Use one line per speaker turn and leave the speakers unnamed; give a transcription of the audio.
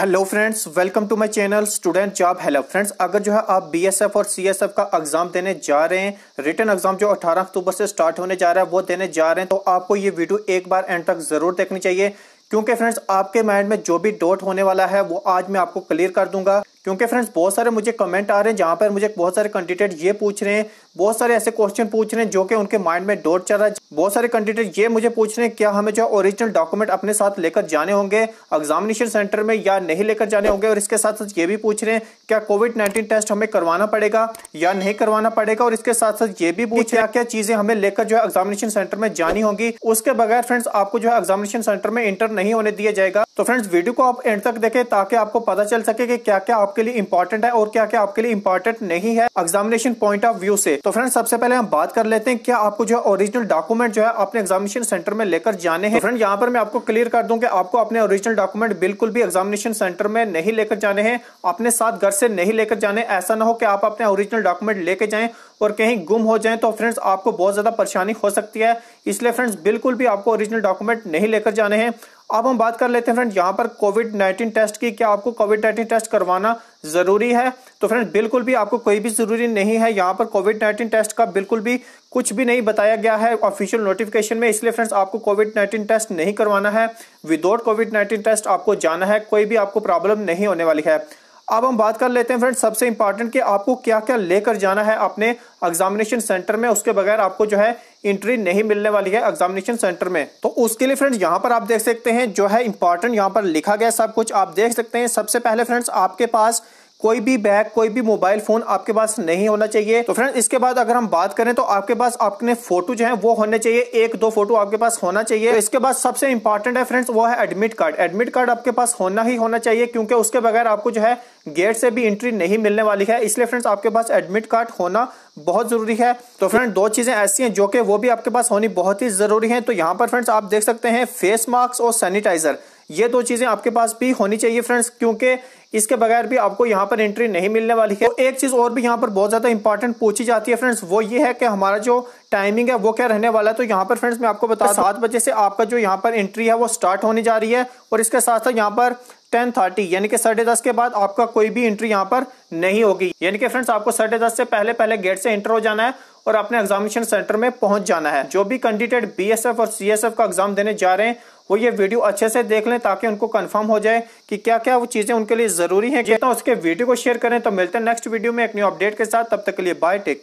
hello friends welcome to my channel student job hello friends अगर जो है आप बीएसएफ और सीएसएफ का एग्जाम देने जा रहे हैं रिटर्न एग्जाम जो 18 अक्टूबर से स्टार्ट होने जा रहा है वो देने जा रहे हैं तो आपको ये वीडियो एक बार एंड तक जरूर देखनी चाहिए क्योंकि फ्रेंड्स आपके माइंड में जो भी डाउट होने वाला है वो आज मैं आपको क्लियर कर दूंगा क्योंकि फ्रेंड्स बहुत सारे मुझे कमेंट आ रहे हैं जहाँ पर मुझे बहुत सारे कैंडिडेट ये पूछ रहे हैं बहुत सारे ऐसे क्वेश्चन पूछ रहे हैं जो कि उनके माइंड में डोट चल रहा है बहुत सारे कैंडिडेट ये मुझे पूछ रहे हैं क्या हमें जो ओरिजिनल डॉक्यूमेंट अपने साथ लेकर जाने होंगे एग्जामिनेशन सेंटर में या नहीं लेकर जाने होंगे और इसके साथ साथ ये भी पूछ रहे हैं क्या कोविड नाइन्टीन टेस्ट हमें करवाना पड़ेगा या नहीं करवाना पड़ेगा और इसके साथ साथ ये भी पूछ क्या क्या चीजें हमें लेकर जो है एग्जामिनेशन सेंटर में जानी होगी उसके बगैर फ्रेंड्स आपको जो है एग्जामिनेशन सेंटर में इंटर नहीं होने दिया जाएगा तो फ्रेंड्स वीडियो को आप एंड तक देखें ताकि आपको पता चल सके कि क्या क्या आपके लिए इंपॉर्टेंट है और क्या क्या आपके लिए इंपॉर्टेंट नहीं है एग्जामिनेशन पॉइंट ऑफ व्यू से तो फ्रेंड सबसे पहले हम बात कर लेते हैं क्या आपको जो ओरिजिनल डॉक्यूमेंट जो है अपने एग्जामिनेशन सेंटर में लेकर जाने हैं तो फ्रेंड यहाँ पर मैं आपको क्लियर कर दूं कि आपको अपने ओरिजिनल डॉक्यूमेंट बिल्कुल भी एग्जामिनेशन सेंटर में नहीं लेकर जाने हैं अपने साथ घर से नहीं लेकर जाने ऐसा ना हो कि आप अपने ओरिजिनल डॉक्यूमेंट लेके जाए और कहीं गुम हो जाएं तो फ्रेंड्स आपको बहुत ज़्यादा परेशानी हो सकती है इसलिए फ्रेंड्स बिल्कुल भी आपको ओरिजिनल डॉक्यूमेंट नहीं लेकर जाने हैं अब हम बात कर लेते हैं फ्रेंड्स यहाँ पर कोविड नाइन्टीन टेस्ट की क्या आपको कोविड नाइन्टीन टेस्ट करवाना ज़रूरी है तो फ्रेंड्स बिल्कुल भी आपको कोई भी ज़रूरी नहीं है यहाँ पर कोविड नाइन्टीन टेस्ट का बिल्कुल भी कुछ भी नहीं बताया गया है ऑफिशियल नोटिफिकेशन में इसलिए फ्रेंड्स आपको कोविड नाइन्टीन टेस्ट नहीं करवाना है विदाउट कोविड नाइन्टीन टेस्ट आपको जाना है कोई भी आपको प्रॉब्लम नहीं होने वाली है अब हम बात कर लेते हैं फ्रेंड सबसे इंपॉर्टेंट कि आपको क्या क्या लेकर जाना है अपने एग्जामिनेशन सेंटर में उसके बगैर आपको जो है इंट्री नहीं मिलने वाली है एग्जामिनेशन सेंटर में तो उसके लिए फ्रेंड्स यहाँ पर आप देख सकते हैं जो है इंपॉर्टेंट यहाँ पर लिखा गया सब कुछ आप देख सकते हैं सबसे पहले फ्रेंड्स आपके पास कोई भी बैग कोई भी मोबाइल फोन आपके पास नहीं होना चाहिए तो फ्रेंड इसके बाद अगर हम बात करें तो आपके पास अपने फोटो जो है वो होने चाहिए एक दो फोटो आपके पास होना चाहिए तो इसके बाद सबसे इंपॉर्टेंट है फ्रेंड्स वो है एडमिट कार्ड एडमिट कार्ड आपके पास होना ही होना चाहिए क्योंकि उसके बगैर आपको जो है गेट से भी एंट्री नहीं मिलने वाली है इसलिए फ्रेंड्स आपके पास एडमिट कार्ड होना बहुत जरूरी है तो फ्रेंड दो चीजें ऐसी हैं जो कि वो भी आपके पास होनी बहुत ही जरूरी है तो यहाँ पर फ्रेंड्स आप देख सकते हैं फेस मास्क और सैनिटाइजर ये दो चीज़ें आपके पास भी होनी चाहिए फ्रेंड्स क्योंकि इसके बगैर भी आपको यहाँ पर एंट्री नहीं मिलने वाली है तो एक चीज़ और भी यहाँ पर बहुत ज़्यादा इंपॉर्टेंट पूछी जाती है फ्रेंड्स वो ये है कि हमारा जो टाइमिंग है वो क्या रहने वाला है तो यहाँ पर फ्रेंड्स मैं आपको बता सात बजे से आपका जो यहाँ पर एंट्री है वो स्टार्ट होने जा रही है और इसके साथ साथ यहाँ पर टेन थर्टी यानी कि साढ़े दस के बाद आपका कोई भी एंट्री यहाँ पर नहीं होगी यानी कि फ्रेंड्स आपको साढ़े दस से पहले पहले गेट से एंटर हो जाना है और अपने एग्जामिनेशन सेंटर में पहुंच जाना है जो भी कैंडिडेट बीएसएफ और सीएसएफ का एग्जाम देने जा रहे हैं वो ये वीडियो अच्छे से देख लें ताकि उनको कंफर्म हो जाए कि क्या क्या वो चीज़ें उनके लिए ज़रूरी है जितना उसके वीडियो को शेयर करें तो मिलते हैं नेक्स्ट वीडियो में एक न्यू अपडेट के साथ तब तक के लिए बाय टेक